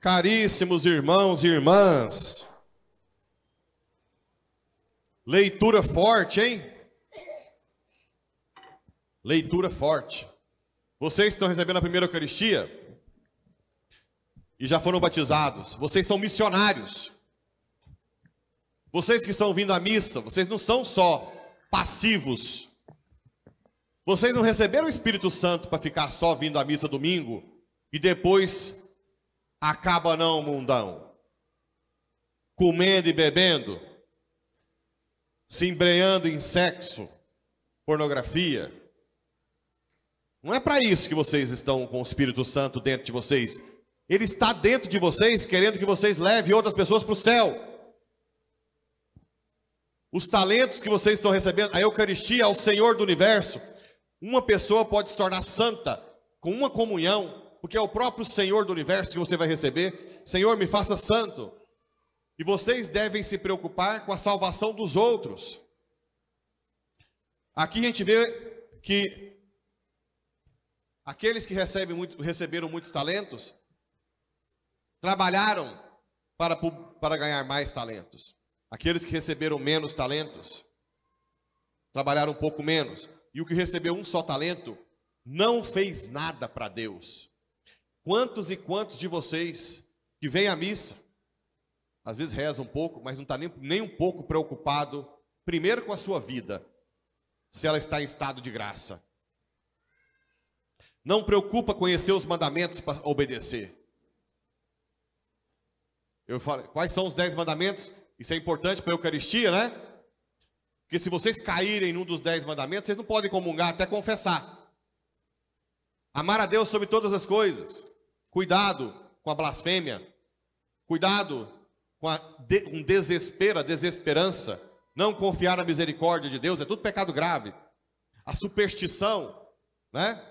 Caríssimos irmãos e irmãs, leitura forte, hein? Leitura forte. Vocês estão recebendo a primeira Eucaristia e já foram batizados. Vocês são missionários. Vocês que estão vindo à missa, vocês não são só passivos. Vocês não receberam o Espírito Santo para ficar só vindo à missa domingo e depois Acaba não, mundão. Comendo e bebendo, se embreando em sexo, pornografia. Não é para isso que vocês estão com o Espírito Santo dentro de vocês. Ele está dentro de vocês, querendo que vocês levem outras pessoas para o céu. Os talentos que vocês estão recebendo, a Eucaristia, ao Senhor do universo. Uma pessoa pode se tornar santa com uma comunhão, porque é o próprio Senhor do universo que você vai receber. Senhor, me faça santo. E vocês devem se preocupar com a salvação dos outros. Aqui a gente vê que aqueles que recebem muito, receberam muitos talentos trabalharam para, para ganhar mais talentos. Aqueles que receberam menos talentos trabalharam um pouco menos. E o que recebeu um só talento não fez nada para Deus. Quantos e quantos de vocês que vêm à missa, às vezes reza um pouco, mas não está nem, nem um pouco preocupado, primeiro com a sua vida, se ela está em estado de graça. Não preocupa conhecer os mandamentos para obedecer. Eu falo, quais são os dez mandamentos? Isso é importante para a Eucaristia, né? Porque se vocês caírem num dos dez mandamentos, vocês não podem comungar até confessar. Amar a Deus sobre todas as coisas. Cuidado com a blasfêmia. Cuidado com, a de, com desespero, a desesperança. Não confiar na misericórdia de Deus é tudo pecado grave. A superstição, né?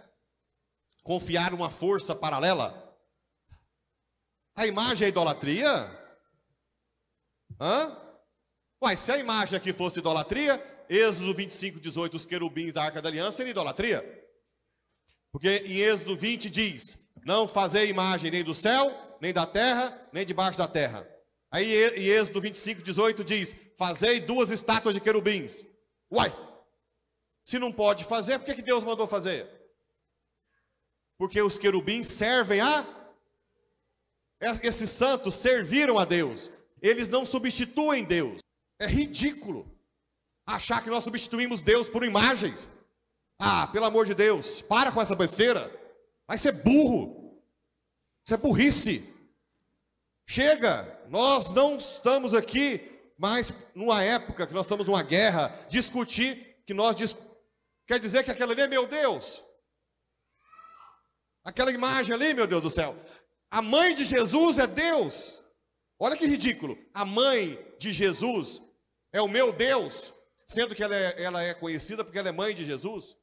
Confiar uma força paralela. A imagem é idolatria? Hã? Uai, se a imagem aqui fosse idolatria, Êxodo 25, 18, os querubins da Arca da Aliança seria idolatria. Porque em Êxodo 20 diz: não fazer imagem nem do céu, nem da terra, nem debaixo da terra. Aí em Êxodo 25, 18 diz: Fazei duas estátuas de querubins. Uai! Se não pode fazer, por que, que Deus mandou fazer? Porque os querubins servem a. Esses santos serviram a Deus. Eles não substituem Deus. É ridículo achar que nós substituímos Deus por imagens. Ah, pelo amor de Deus, para com essa besteira. Vai ser burro. Isso é burrice. Chega, nós não estamos aqui mas numa época que nós estamos numa guerra, discutir que nós dis... quer dizer que aquela ali é meu Deus. Aquela imagem ali, meu Deus do céu. A mãe de Jesus é Deus. Olha que ridículo. A mãe de Jesus é o meu Deus, sendo que ela é, ela é conhecida porque ela é mãe de Jesus.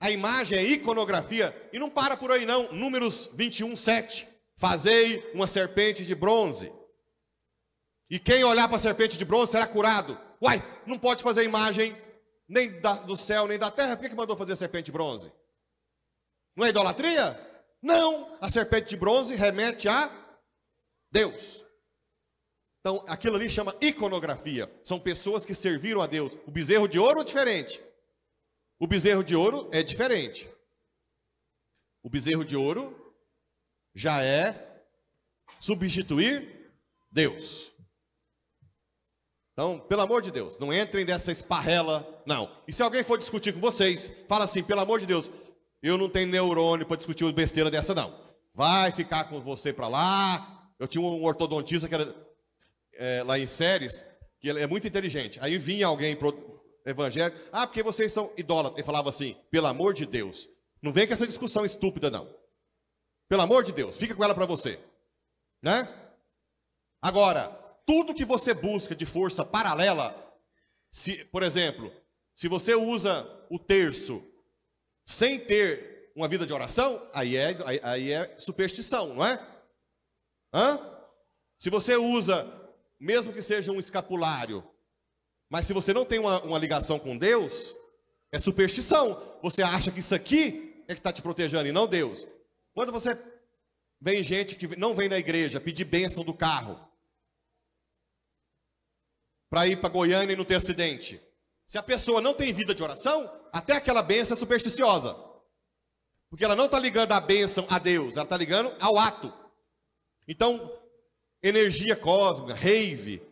A imagem é iconografia. E não para por aí, não. Números 21, 7. Fazei uma serpente de bronze. E quem olhar para a serpente de bronze será curado. Uai, não pode fazer imagem nem da, do céu, nem da terra. Por que, que mandou fazer a serpente de bronze? Não é idolatria? Não. A serpente de bronze remete a Deus. Então, aquilo ali chama iconografia. São pessoas que serviram a Deus. O bezerro de ouro é diferente. O bezerro de ouro é diferente. O bezerro de ouro já é substituir Deus. Então, pelo amor de Deus, não entrem nessa esparrela, não. E se alguém for discutir com vocês, fala assim, pelo amor de Deus, eu não tenho neurônio para discutir uma besteira dessa, não. Vai ficar com você para lá. Eu tinha um ortodontista que era é, lá em Séries, que ele é muito inteligente. Aí vinha alguém evangélico, ah, porque vocês são idólatras. Ele falava assim, pelo amor de Deus, não vem com essa discussão estúpida, não. Pelo amor de Deus, fica com ela para você. Né? Agora, tudo que você busca de força paralela, se, por exemplo, se você usa o terço sem ter uma vida de oração, aí é, aí, aí é superstição, não é? Hã? Se você usa, mesmo que seja um escapulário, mas se você não tem uma, uma ligação com Deus, é superstição. Você acha que isso aqui é que está te protegendo e não Deus. Quando você vem gente que não vem na igreja pedir bênção do carro para ir para Goiânia e não ter acidente. Se a pessoa não tem vida de oração, até aquela bênção é supersticiosa. Porque ela não está ligando a bênção a Deus, ela está ligando ao ato. Então, energia cósmica, rave,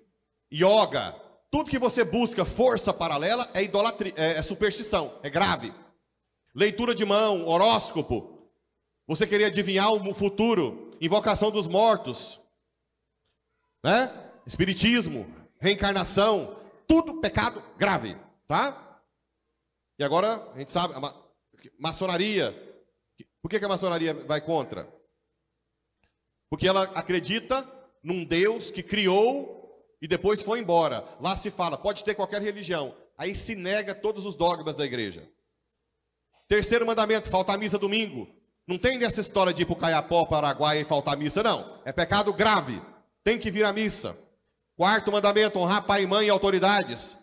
yoga, tudo que você busca força paralela é idolatria, é, é superstição, é grave. Leitura de mão, horóscopo. Você querer adivinhar o futuro, invocação dos mortos, né? Espiritismo, reencarnação, tudo pecado grave, tá? E agora a gente sabe a ma maçonaria. Por que, que a maçonaria vai contra? Porque ela acredita num Deus que criou e depois foi embora. Lá se fala, pode ter qualquer religião. Aí se nega todos os dogmas da igreja. Terceiro mandamento, faltar missa domingo. Não tem dessa história de ir para o Caiapó, Paraguai e faltar missa, não. É pecado grave. Tem que vir à missa. Quarto mandamento, honrar pai e mãe e autoridades.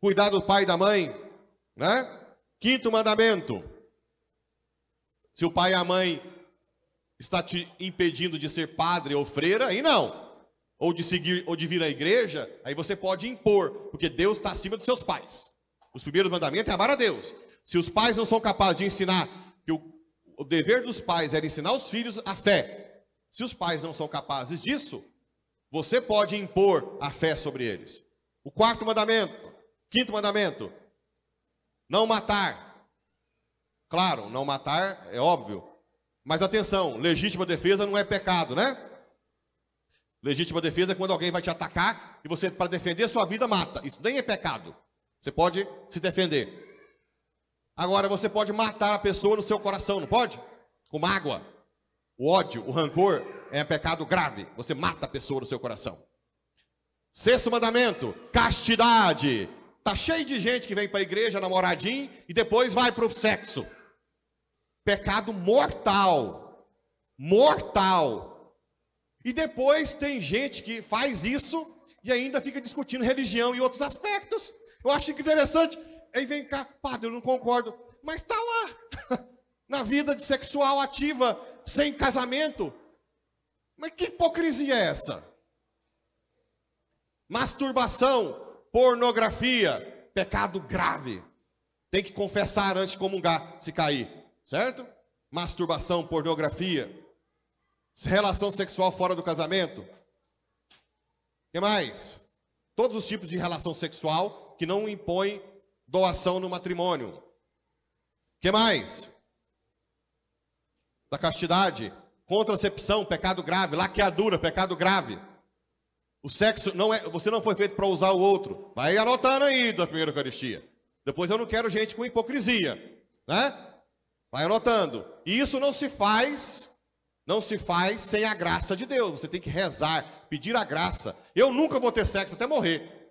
Cuidar do pai e da mãe, né? Quinto mandamento. Se o pai e a mãe está te impedindo de ser padre ou freira, aí não ou de seguir ou de vir à igreja, aí você pode impor, porque Deus está acima dos seus pais. Os primeiros mandamentos é amar a Deus. Se os pais não são capazes de ensinar que o, o dever dos pais era ensinar os filhos a fé, se os pais não são capazes disso, você pode impor a fé sobre eles. O quarto mandamento, quinto mandamento, não matar. Claro, não matar é óbvio. Mas atenção, legítima defesa não é pecado, né? Legítima defesa é quando alguém vai te atacar e você, para defender sua vida, mata. Isso nem é pecado. Você pode se defender. Agora, você pode matar a pessoa no seu coração, não pode? Com mágoa. O ódio, o rancor é pecado grave. Você mata a pessoa no seu coração. Sexto mandamento: castidade. Tá cheio de gente que vem para a igreja namoradinho e depois vai para o sexo. Pecado mortal. Mortal e depois tem gente que faz isso e ainda fica discutindo religião e outros aspectos. Eu acho interessante. Aí vem cá, padre, eu não concordo. Mas está lá, na vida de sexual ativa, sem casamento. Mas que hipocrisia é essa? Masturbação, pornografia, pecado grave. Tem que confessar antes de comungar, se cair, certo? Masturbação, pornografia relação sexual fora do casamento. que mais, todos os tipos de relação sexual que não impõe doação no matrimônio. Que mais? Da castidade, contracepção, pecado grave, laqueadura, pecado grave. O sexo não é, você não foi feito para usar o outro. Vai anotando aí da primeira Eucaristia. Depois eu não quero gente com hipocrisia, né? Vai anotando. E isso não se faz não se faz sem a graça de Deus. Você tem que rezar, pedir a graça. Eu nunca vou ter sexo até morrer.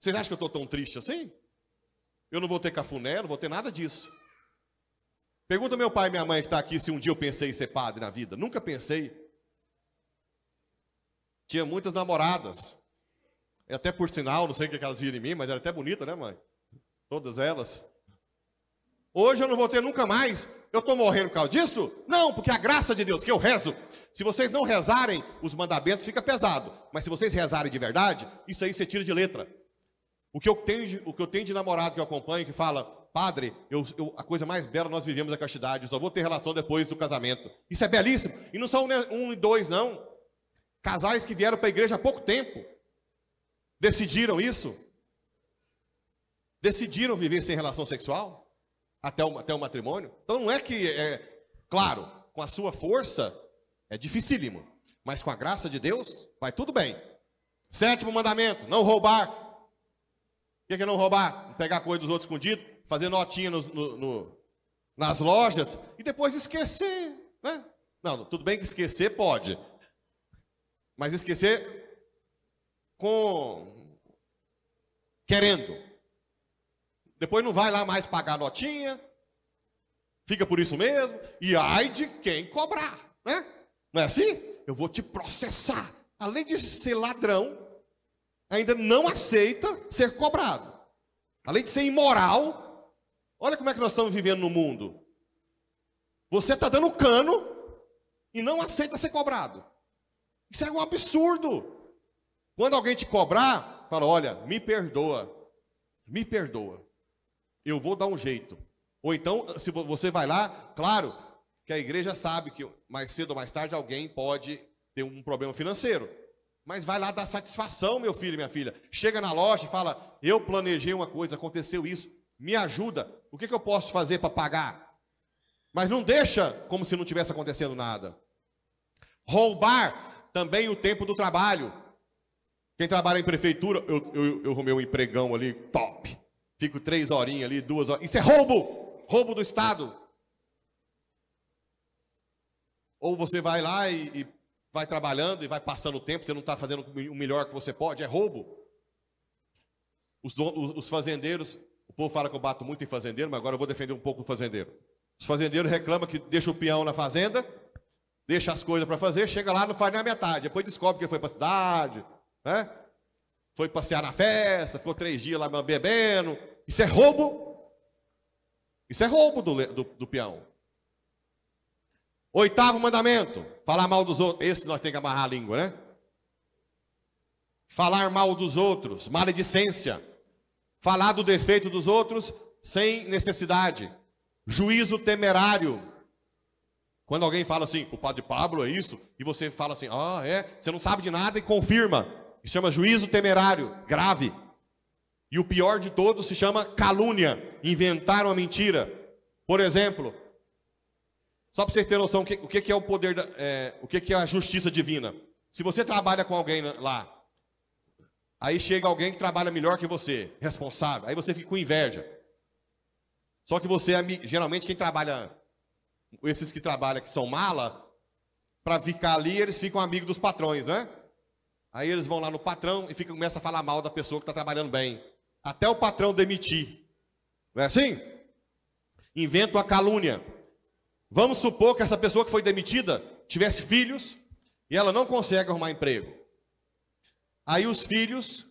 Você acha que eu estou tão triste assim? Eu não vou ter cafuné, não vou ter nada disso. Pergunta meu pai e minha mãe que está aqui se um dia eu pensei em ser padre na vida. Nunca pensei. Tinha muitas namoradas. E é até por sinal, não sei o que elas viram em mim, mas era até bonita, né, mãe? Todas elas. Hoje eu não vou ter nunca mais. Eu estou morrendo por causa disso? Não, porque a graça de Deus, que eu rezo. Se vocês não rezarem, os mandamentos fica pesado. Mas se vocês rezarem de verdade, isso aí você tira de letra. O que eu tenho, o que eu tenho de namorado que eu acompanho que fala, padre, eu, eu, a coisa mais bela nós vivemos é a castidade, eu só vou ter relação depois do casamento. Isso é belíssimo. E não são né, um e dois, não. Casais que vieram para a igreja há pouco tempo decidiram isso. Decidiram viver sem relação sexual até o, até o matrimônio. Então não é que, é, claro, com a sua força é dificílimo, mas com a graça de Deus vai tudo bem. Sétimo mandamento: não roubar. O que é, que não roubar? pegar coisa dos outros escondido, fazer notinha no, no, no, nas lojas e depois esquecer, né? Não, tudo bem que esquecer pode, mas esquecer com querendo, depois não vai lá mais pagar notinha, fica por isso mesmo, e ai de quem cobrar, né? Não é assim? Eu vou te processar. Além de ser ladrão, ainda não aceita ser cobrado. Além de ser imoral, olha como é que nós estamos vivendo no mundo. Você está dando cano e não aceita ser cobrado. Isso é um absurdo. Quando alguém te cobrar, fala: olha, me perdoa, me perdoa eu vou dar um jeito. Ou então, se você vai lá, claro que a igreja sabe que mais cedo ou mais tarde alguém pode ter um problema financeiro. Mas vai lá dar satisfação, meu filho e minha filha. Chega na loja e fala: Eu planejei uma coisa, aconteceu isso, me ajuda. O que, que eu posso fazer para pagar? Mas não deixa como se não tivesse acontecendo nada. Roubar também o tempo do trabalho. Quem trabalha em prefeitura, eu, eu, eu um empregão ali, top. Fico três horinhas ali, duas horas. Isso é roubo! Roubo do Estado! Ou você vai lá e, e vai trabalhando e vai passando o tempo, você não está fazendo o melhor que você pode, é roubo. Os, don, os, fazendeiros, o povo fala que eu bato muito em fazendeiro, mas agora eu vou defender um pouco o fazendeiro. Os fazendeiros reclamam que deixa o peão na fazenda, deixa as coisas para fazer, chega lá não faz nem a metade, depois descobre que foi para a cidade, né? foi passear na festa, ficou três dias lá bebendo, isso é roubo. Isso é roubo do, do, do peão. Oitavo mandamento: falar mal dos outros. Esse nós temos que amarrar a língua, né? Falar mal dos outros, maledicência. Falar do defeito dos outros sem necessidade. Juízo temerário. Quando alguém fala assim, o padre Pablo é isso, e você fala assim, ah, é, você não sabe de nada e confirma. Isso chama juízo temerário, grave. E o pior de todos se chama calúnia. Inventaram a mentira. Por exemplo, só para vocês terem noção, o que, o que é o poder, da, é, o que é a justiça divina? Se você trabalha com alguém lá, aí chega alguém que trabalha melhor que você, responsável, aí você fica com inveja. Só que você, é geralmente, quem trabalha, esses que trabalham que são mala, para ficar ali, eles ficam amigos dos patrões, né? Aí eles vão lá no patrão e fica, começa a falar mal da pessoa que está trabalhando bem até o patrão demitir. Não é assim? Inventa uma calúnia. Vamos supor que essa pessoa que foi demitida tivesse filhos e ela não consegue arrumar emprego. Aí os filhos,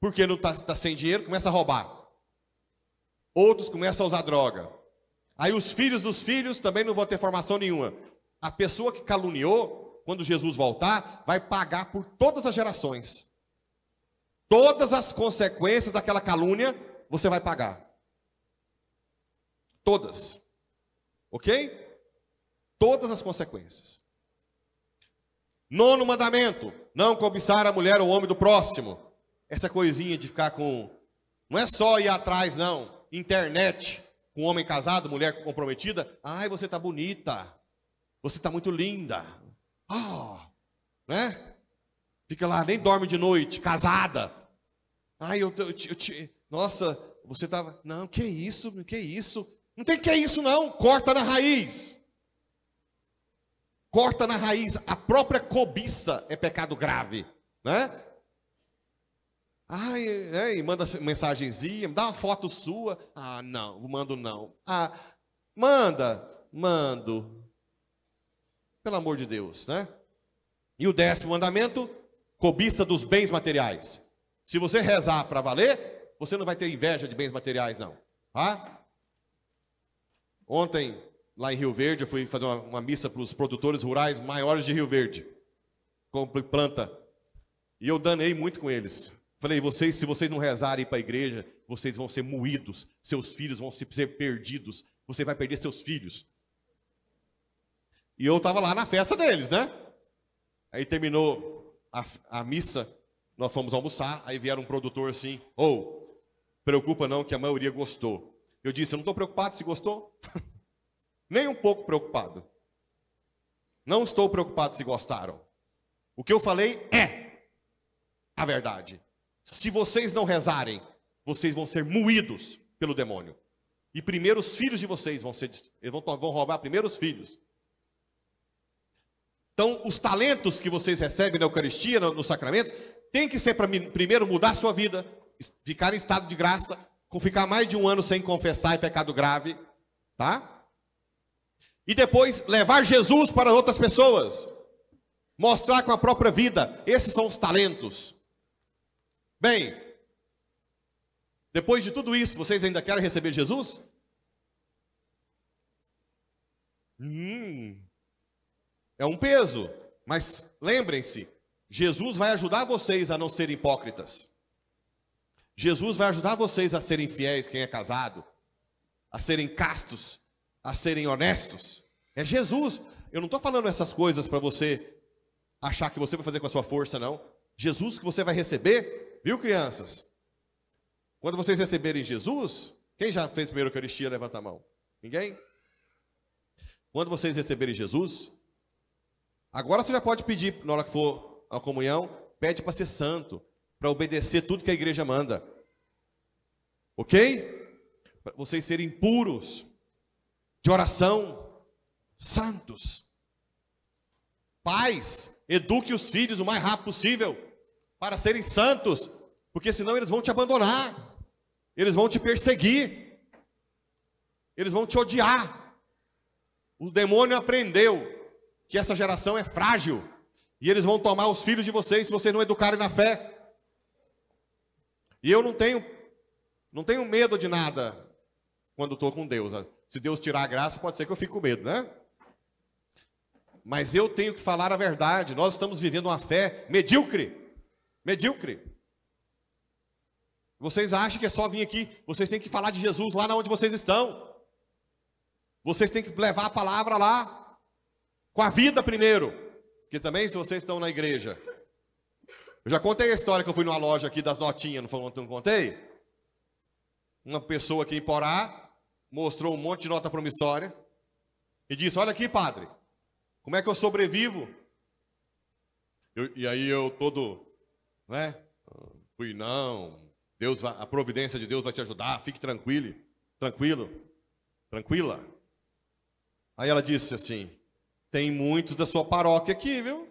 porque não está tá sem dinheiro, começa a roubar. Outros começam a usar droga. Aí os filhos dos filhos também não vão ter formação nenhuma. A pessoa que caluniou, quando Jesus voltar, vai pagar por todas as gerações. Todas as consequências daquela calúnia você vai pagar. Todas. Ok? Todas as consequências. Nono mandamento: não cobiçar a mulher ou o homem do próximo. Essa coisinha de ficar com. Não é só ir atrás, não. Internet, com homem casado, mulher comprometida. Ai, você está bonita. Você está muito linda. Ah, né? Fica lá, nem dorme de noite, casada. Ai, eu, eu, eu, eu nossa, você estava. Não, que isso, que isso. Não tem que isso, não. Corta na raiz. Corta na raiz. A própria cobiça é pecado grave, né? Ai, é, e manda mensagenzinha, dá uma foto sua. Ah, não, mando não. Ah, manda, mando. Pelo amor de Deus, né? E o décimo mandamento cobiça dos bens materiais. Se você rezar para valer, você não vai ter inveja de bens materiais, não. Tá? Ontem, lá em Rio Verde, eu fui fazer uma, uma missa para os produtores rurais maiores de Rio Verde, com planta. E eu danei muito com eles. Falei, vocês, se vocês não rezarem para a igreja, vocês vão ser moídos, seus filhos vão ser perdidos, você vai perder seus filhos. E eu estava lá na festa deles, né? Aí terminou a, a missa, nós fomos almoçar, aí vieram um produtor assim, ou, oh, preocupa não que a maioria gostou. Eu disse, eu não estou preocupado se gostou, nem um pouco preocupado. Não estou preocupado se gostaram. O que eu falei é a verdade. Se vocês não rezarem, vocês vão ser moídos pelo demônio. E primeiro os filhos de vocês vão ser, eles vão, vão roubar primeiro os filhos. Então, os talentos que vocês recebem na Eucaristia, nos sacramentos, tem que ser para primeiro mudar sua vida, ficar em estado de graça, ficar mais de um ano sem confessar e pecado grave, tá? E depois levar Jesus para outras pessoas, mostrar com a própria vida. Esses são os talentos. Bem, depois de tudo isso, vocês ainda querem receber Jesus? Hum, é um peso, mas lembrem-se, Jesus vai ajudar vocês a não serem hipócritas. Jesus vai ajudar vocês a serem fiéis, quem é casado, a serem castos, a serem honestos. É Jesus. Eu não estou falando essas coisas para você achar que você vai fazer com a sua força, não. Jesus que você vai receber, viu, crianças? Quando vocês receberem Jesus, quem já fez primeiro a Eucaristia, levanta a mão. Ninguém? Quando vocês receberem Jesus, Agora você já pode pedir, na hora que for a comunhão, pede para ser santo, para obedecer tudo que a igreja manda. Ok? Para vocês serem puros, de oração, santos. Pais, eduque os filhos o mais rápido possível para serem santos, porque senão eles vão te abandonar, eles vão te perseguir, eles vão te odiar. O demônio aprendeu que essa geração é frágil e eles vão tomar os filhos de vocês se vocês não educarem na fé. E eu não tenho não tenho medo de nada quando estou com Deus. Se Deus tirar a graça, pode ser que eu fique com medo, né? Mas eu tenho que falar a verdade. Nós estamos vivendo uma fé medíocre. Medíocre. Vocês acham que é só vir aqui? Vocês têm que falar de Jesus lá onde vocês estão. Vocês têm que levar a palavra lá. Com a vida primeiro. Porque também, se vocês estão na igreja. Eu já contei a história que eu fui numa loja aqui das notinhas, não, foi, não contei? Uma pessoa aqui em Porá mostrou um monte de nota promissória e disse: Olha aqui, padre, como é que eu sobrevivo? Eu, e aí eu todo, né? Fui, não, Deus vai, a providência de Deus vai te ajudar, fique tranquilo, tranquilo, tranquila. Aí ela disse assim: tem muitos da sua paróquia aqui, viu?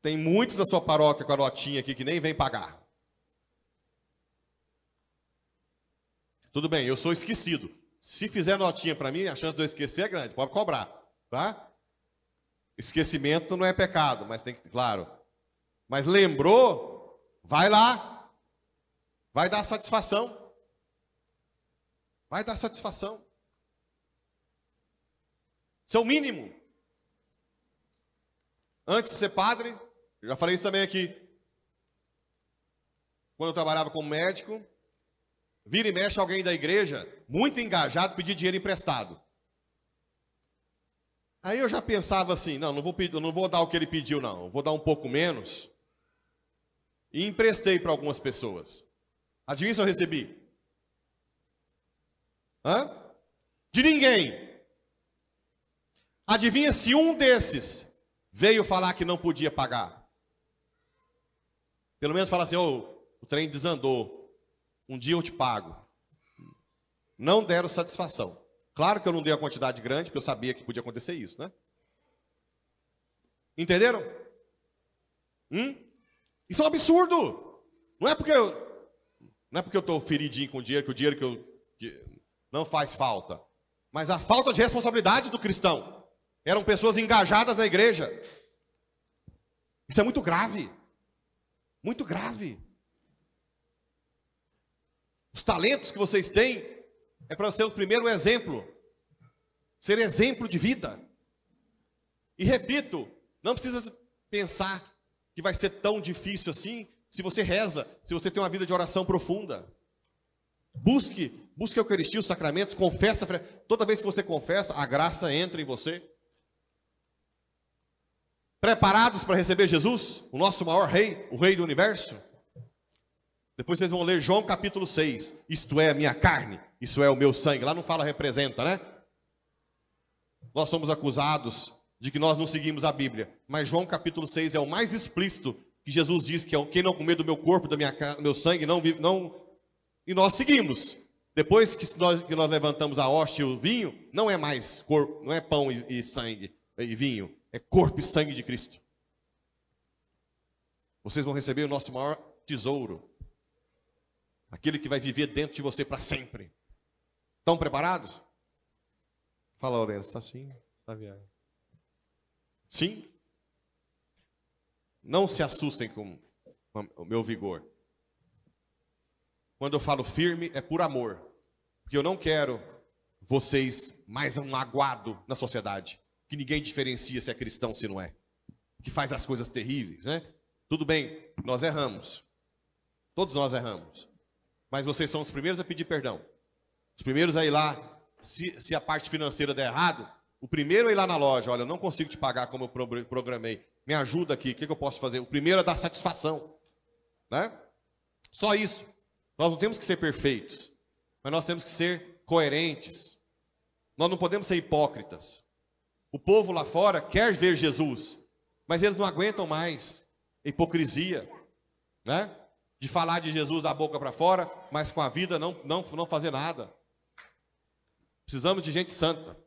Tem muitos da sua paróquia com a notinha aqui que nem vem pagar. Tudo bem, eu sou esquecido. Se fizer notinha para mim, a chance de eu esquecer é grande, pode cobrar, tá? Esquecimento não é pecado, mas tem que, claro. Mas lembrou, vai lá. Vai dar satisfação. Vai dar satisfação. Isso é o mínimo. Antes de ser padre, eu já falei isso também aqui. Quando eu trabalhava como médico, vira e mexe alguém da igreja, muito engajado, pedir dinheiro emprestado. Aí eu já pensava assim, não, não vou, pedir, não vou dar o que ele pediu, não, vou dar um pouco menos. E emprestei para algumas pessoas. Adivinha se eu recebi? Hã? De ninguém. Adivinha se um desses veio falar que não podia pagar? Pelo menos falar assim: oh, o trem desandou, um dia eu te pago. Não deram satisfação. Claro que eu não dei a quantidade grande, porque eu sabia que podia acontecer isso, né? Entenderam? Hum? Isso é um absurdo. Não é porque eu não é porque eu estou feridinho com o dinheiro, que o dinheiro que eu que não faz falta, mas a falta de responsabilidade do cristão. Eram pessoas engajadas na igreja. Isso é muito grave. Muito grave. Os talentos que vocês têm é para ser o primeiro exemplo, ser exemplo de vida. E repito, não precisa pensar que vai ser tão difícil assim se você reza, se você tem uma vida de oração profunda. Busque, busque a Eucaristia, os sacramentos, confessa. Toda vez que você confessa, a graça entra em você. Preparados para receber Jesus, o nosso maior rei, o rei do universo? Depois vocês vão ler João capítulo 6. Isto é a minha carne, isso é o meu sangue. Lá não fala representa, né? Nós somos acusados de que nós não seguimos a Bíblia. Mas João capítulo 6 é o mais explícito que Jesus diz que é quem não comer do meu corpo, do meu sangue, não vive, não. E nós seguimos. Depois que nós, que nós levantamos a hoste e o vinho, não é mais corpo, não é pão e, e sangue e vinho, é corpo e sangue de Cristo. Vocês vão receber o nosso maior tesouro, aquele que vai viver dentro de você para sempre. Estão preparados? Fala, Aurélio, está sim, está viagem. Sim? Não se assustem com o meu vigor. Quando eu falo firme, é por amor. Porque eu não quero vocês mais um aguado na sociedade que ninguém diferencia se é cristão ou se não é, que faz as coisas terríveis, né? Tudo bem, nós erramos. Todos nós erramos. Mas vocês são os primeiros a pedir perdão. Os primeiros a ir lá, se, se a parte financeira der errado, o primeiro a ir lá na loja, olha, eu não consigo te pagar como eu programei. Me ajuda aqui, o que, que eu posso fazer? O primeiro a dar satisfação. Né? Só isso. Nós não temos que ser perfeitos, mas nós temos que ser coerentes. Nós não podemos ser hipócritas. O povo lá fora quer ver Jesus, mas eles não aguentam mais hipocrisia, né? De falar de Jesus da boca para fora, mas com a vida não, não, não fazer nada. Precisamos de gente santa.